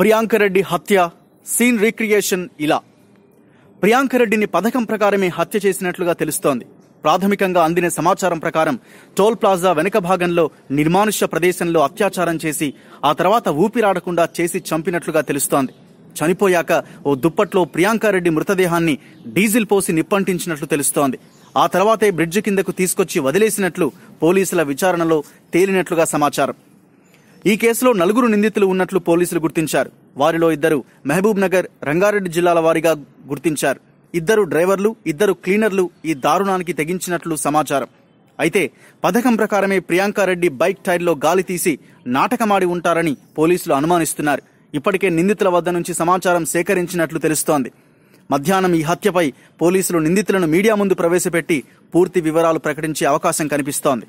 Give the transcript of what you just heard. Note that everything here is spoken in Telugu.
రెడ్డి హత్య సీన్ రీక్రియేషన్ ఇలా ప్రియాంకరెడ్డిని పథకం ప్రకారమే హత్య చేసినట్లుగా తెలుస్తోంది ప్రాథమికంగా అందిన సమాచారం ప్రకారం టోల్ ప్లాజా వెనుక భాగంలో నిర్మానుష్య ప్రదేశంలో అత్యాచారం చేసి ఆ తర్వాత ఊపిరాడకుండా చేసి చంపినట్లుగా తెలుస్తోంది చనిపోయాక ఓ దుప్పట్లో ప్రియాంకారెడ్డి మృతదేహాన్ని డీజిల్ పోసి నిప్పంటించినట్లు తెలుస్తోంది ఆ తర్వాతే బ్రిడ్జ్ కిందకు తీసుకొచ్చి వదిలేసినట్లు పోలీసుల విచారణలో తేలినట్లుగా సమాచారం ఈ కేసులో నలుగురు నిందితులు ఉన్నట్లు పోలీసులు గుర్తించారు వారిలో ఇద్దరు మహబూబ్ నగర్ రంగారెడ్డి జిల్లాల వారిగా గుర్తించారు ఇద్దరు డ్రైవర్లు ఇద్దరు క్లీనర్లు ఈ దారుణానికి తెగించినట్లు సమాచారం అయితే పథకం ప్రకారమే ప్రియాంకారెడ్డి బైక్ టైర్లో గాలి తీసి నాటకమాడి ఉంటారని పోలీసులు అనుమానిస్తున్నారు ఇప్పటికే నిందితుల వద్ద నుంచి సమాచారం సేకరించినట్లు తెలుస్తోంది మధ్యాహ్నం ఈ హత్యపై పోలీసులు నిందితులను మీడియా ముందు ప్రవేశపెట్టి పూర్తి వివరాలు ప్రకటించే అవకాశం కనిపిస్తోంది